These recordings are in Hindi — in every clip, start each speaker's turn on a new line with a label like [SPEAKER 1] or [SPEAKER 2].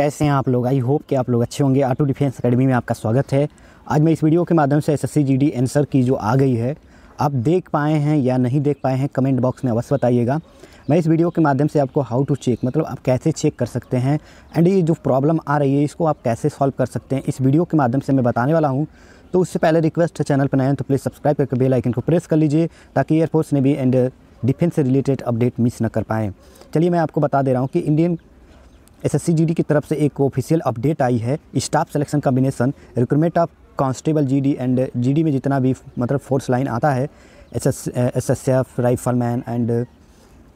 [SPEAKER 1] कैसे हैं आप लोग आई होप कि आप लोग अच्छे होंगे आटो डिफेंस अकेडमी में आपका स्वागत है आज मैं इस वीडियो के माध्यम से एस एस आंसर की जो आ गई है आप देख पाए हैं या नहीं देख पाए हैं कमेंट बॉक्स में अवश्य बताइएगा मैं इस वीडियो के माध्यम से आपको हाउ टू चेक मतलब आप कैसे चेक कर सकते हैं एंड ये जो प्रॉब्लम आ रही है इसको आप कैसे सॉल्व कर सकते हैं इस वीडियो के माध्यम से मैं बताने वाला हूँ तो उससे पहले रिक्वेस्ट है चैनल पर नए तो प्लीज़ सब्सक्राइब करके बेल आइकन को प्रेस कर लीजिए ताकि एयरफोर्स ने भी एंड डिफेंस से रिलेटेड अपडेट मिस ना कर पाएँ चलिए मैं आपको बता दे रहा हूँ कि इंडियन एसएससी की तरफ से एक ऑफिशियल अपडेट आई है staff selection combination recruitment of constable GD and GD में जितना भी मतलब फोर्स लाइन आता है S S S S F rifleman and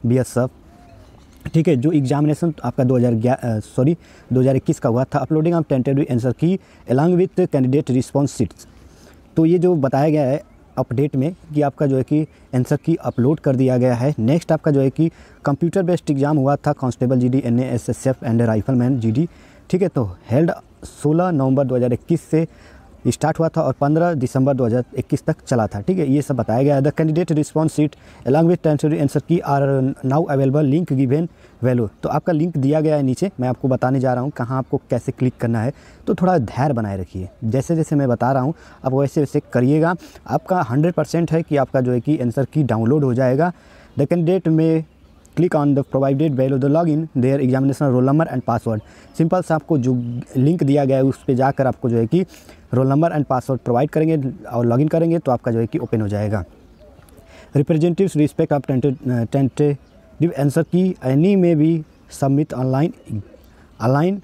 [SPEAKER 1] B S F ठीक है जो एग्जामिनेशन आपका 2011 सॉरी 2021 का हुआ था uploading of tentative answer key along with candidate response sheets तो ये जो बताया गया है अपडेट में कि आपका जो है कि आंसर की अपलोड कर दिया गया है नेक्स्ट आपका जो है कि कंप्यूटर बेस्ड एग्जाम हुआ था constable G D N S S F and rifleman G ठीक है तो हेल्ड 16 नवंबर 2021 से स्टार्ट हुआ था और 15 दिसंबर 2021 तक चला था ठीक है ये सब बताया गया है the candidate response sheet along with tentative answer key are now available link given value तो आपका लिंक दिया गया है नीचे मैं आपको बताने जा रहा हूँ कहाँ आपको कैसे क्लिक करना है तो थोड़ा धैर्य बनाए रखिए जैसे जैसे मैं बता रहा हूँ आप वैसे वैसे करिएगा आपका हंड्रेड है कि आपका जो है कि आंसर की डाउनलोड हो जाएगा द कैंडिडेट में click on the provided below the log in their examination roll number and password simple से आपको जो लिंक दिया गया है उस पर जाकर आपको जो है कि roll number and password provide करेंगे और लॉगिन करेंगे तो आपका जो है कि ओपन हो जाएगा representative respect of tentative answer key any में भी सबमिट ऑनलाइन ऑनलाइन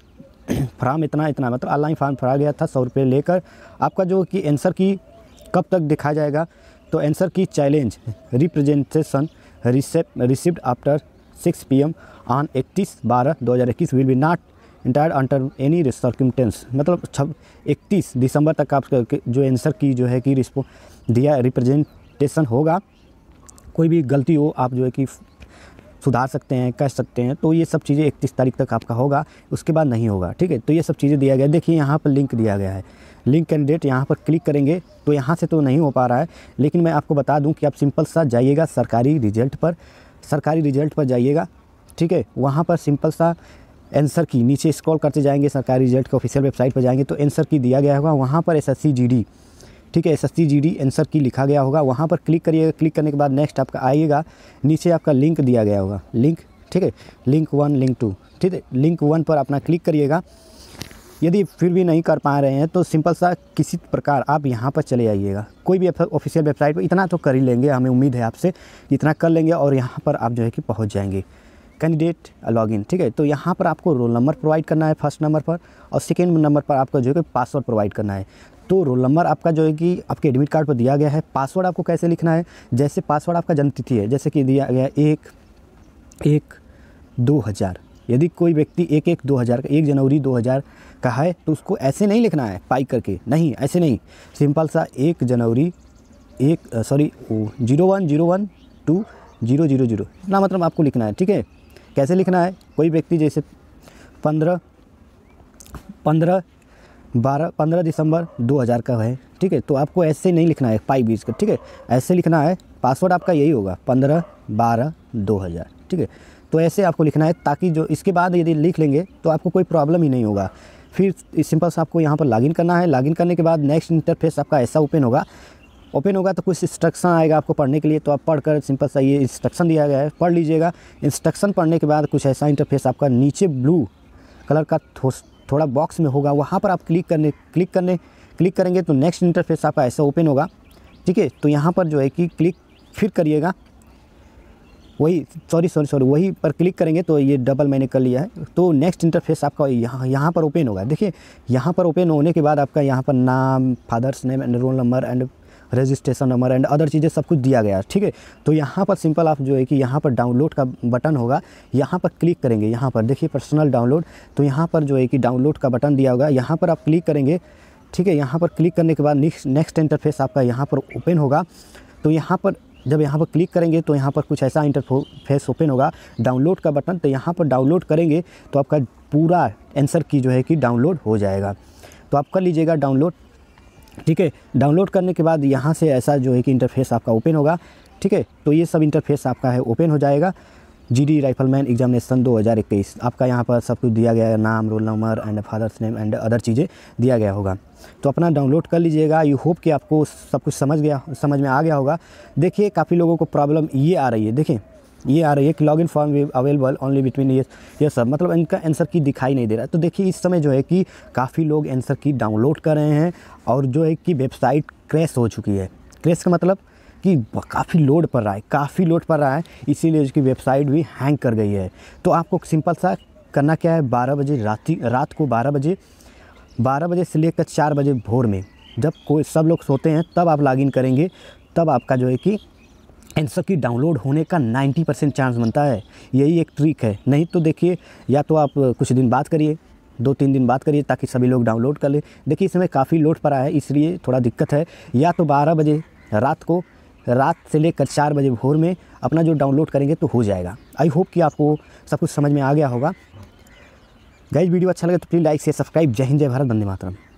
[SPEAKER 1] फार्म इतना इतना मतलब ऑनलाइन फार्म भरा गया था सौ रुपये लेकर आपका जो कि आंसर की कब तक दिखाया जाएगा तो answer key challenge representation receipt received after 6 PM on 31 बारह 2021 will be not entire under any circumstance मतलब छब इकतीस दिसंबर तक आप जो आंसर की जो है कि रिस्पो दिया रिप्रेजेंटेशन होगा कोई भी गलती हो आप जो है कि सुधार सकते हैं कह सकते हैं तो ये सब चीज़ें इकतीस तारीख तक आपका होगा उसके बाद नहीं होगा ठीक है तो ये सब चीज़ें दिया गया देखिए यहाँ पर लिंक दिया गया है लिंक कैंडिडेट यहाँ पर क्लिक करेंगे तो यहाँ से तो नहीं हो पा रहा है लेकिन मैं आपको बता दूँ कि आप सिंपल सा जाइएगा सरकारी रिजल्ट पर सरकारी रिजल्ट पर जाइएगा ठीक है वहाँ पर सिंपल सा एंसर की नीचे स्क्रॉल करते जाएंगे सरकारी रिजल्ट के ऑफिशियल वेबसाइट पर जाएंगे तो एंसर की दिया गया होगा वहाँ पर एस एस ठीक है एस एस एंसर की लिखा गया होगा वहाँ पर क्लिक करिएगा क्लिक करने के बाद नेक्स्ट आपका आइएगा नीचे आपका लिंक दिया गया होगा लिंक ठीक है लिंक वन लिंक टू ठीक है लिंक वन पर अपना क्लिक करिएगा यदि फिर भी नहीं कर पा रहे हैं तो सिंपल सा किसी प्रकार आप यहाँ पर चले आइएगा कोई भी ऑफिशियल वेबसाइट पर इतना तो कर ही लेंगे हमें उम्मीद है आपसे इतना कर लेंगे और यहाँ पर आप जो है कि पहुँच जाएंगे कैंडिडेट लॉग इन ठीक है तो यहाँ पर आपको रोल नंबर प्रोवाइड करना है फर्स्ट नंबर पर और सेकेंड नंबर पर आपका जो है कि पासवर्ड प्रोवाइड करना है तो रोल नंबर आपका जो है कि आपके एडमिट कार्ड पर दिया गया है पासवर्ड आपको कैसे लिखना है जैसे पासवर्ड आपका जन्मतिथि है जैसे कि दिया गया एक एक दो हज़ार यदि कोई व्यक्ति एक एक दो हज़ार का एक जनवरी दो हज़ार का है तो उसको ऐसे नहीं लिखना है पाई करके नहीं ऐसे नहीं सिंपल सा एक जनवरी एक sorry zero one zero one two zero zero zero इतना मतलब आपको लिखना है ठीक है कैसे लिखना है कोई व्यक्ति जैसे पंद्रह पंद्रह बारह पंद्रह दिसंबर दो हज़ार का है ठीक है तो आपको ऐसे नहीं लिखना है फाइव बीज का ठीक है ऐसे लिखना है पासवर्ड आपका यही होगा पंद्रह बारह दो हज़ार ठीक है तो ऐसे आपको लिखना है ताकि जो इसके बाद यदि लिख लेंगे तो आपको कोई प्रॉब्लम ही नहीं होगा फिर सिंपल से आपको यहाँ पर लॉगिन करना है लॉगिन करने के बाद नेक्स्ट इंटरफेस आपका ऐसा ओपन होगा ओपन होगा तो कुछ इंस्ट्रक्शन आएगा आपको पढ़ने के लिए तो आप पढ़कर सिंपल सा ये इंस्ट्रक्शन दिया गया है पढ़ लीजिएगा इंस्ट्रक्शन पढ़ने के बाद कुछ ऐसा इंटरफेस आपका नीचे ब्लू कलर का थोड़ा बॉक्स में होगा वहाँ पर आप क्लिक करने क्लिक करने क्लिक करेंगे तो नेक्स्ट इंटरफेस आपका ऐसा ओपन होगा ठीक है तो यहाँ पर जो है कि क्लिक फिर करिएगा वही सॉरी सॉरी सॉरी वही पर क्लिक करेंगे तो ये डबल मैंने कर लिया है तो नेक्स्ट इंटरफेस आपका यहाँ यहाँ पर ओपन होगा देखिए यहाँ पर ओपन होने के बाद आपका यहाँ पर नाम father's name and roll number and registration number and other चीज़ें सब कुछ दिया गया है ठीक है तो यहाँ पर सिंपल आप जो है कि यहाँ पर डाउनलोड का बटन होगा यहाँ पर क्लिक करेंगे यहाँ पर देखिए पर्सनल डाउनलोड तो यहाँ पर जो है कि डाउनलोड का बटन दिया होगा यहाँ पर आप क्लिक करेंगे ठीक है यहाँ पर क्लिक करने के बाद नेक्स्ट नेक्स्ट इंटरफेस आपका यहाँ पर ओपन होगा तो यहाँ पर जब यहाँ पर क्लिक करेंगे तो यहाँ पर कुछ ऐसा इंटरफेस ओपन होगा डाउनलोड का बटन तो यहाँ पर डाउनलोड करेंगे तो आपका पूरा आंसर की जो है कि डाउनलोड हो जाएगा तो आप कर लीजिएगा डाउनलोड ठीक है डाउनलोड करने के बाद यहाँ से ऐसा जो है कि इंटरफेस आपका ओपन होगा ठीक है तो ये सब इंटरफेस आपका है ओपन हो जाएगा जीडी राइफलमैन एग्जामिनेशन 2021 आपका यहाँ पर सब कुछ दिया गया है नाम roll number and father's name and other चीज़ें दिया गया होगा तो अपना डाउनलोड कर लीजिएगा यू होप कि आपको सब कुछ समझ गया समझ में आ गया होगा देखिए काफ़ी लोगों को प्रॉब्लम ये आ रही है देखिए ये आ रही है कि log in form available only between ये ये सब मतलब इनका आंसर की दिखाई नहीं दे रहा है तो देखिए इस समय जो है कि काफ़ी लोग आंसर की डाउनलोड कर रहे हैं और जो है कि वेबसाइट क्रैश हो चुकी है क्रैश का मतलब कि काफ़ी लोड पड़ रहा है काफ़ी लोड पड़ रहा है इसीलिए उसकी वेबसाइट भी हैंग कर गई है तो आपको सिंपल सा करना क्या है बारह बजे रात रात को बारह बजे बारह बजे से लेकर चार बजे भोर में जब कोई सब लोग सोते हैं तब आप लॉगिन करेंगे तब आपका जो है कि आंसर की डाउनलोड होने का 90 परसेंट चांस बनता है यही एक ट्रिक है नहीं तो देखिए या तो आप कुछ दिन बात करिए दो तीन दिन बात करिए ताकि सभी लोग डाउनलोड कर लें देखिए इस समय काफ़ी लोड पड़ा है इसलिए थोड़ा दिक्कत है या तो बारह बजे रात को रात से लेकर चार बजे भोर में अपना जो डाउनलोड करेंगे तो हो जाएगा आई होप कि आपको सब कुछ समझ में आ गया होगा गई वीडियो अच्छा लगे तो प्लीज़ लाइक से सब्सक्राइब जय हिंद जय भारत बंदे मातरम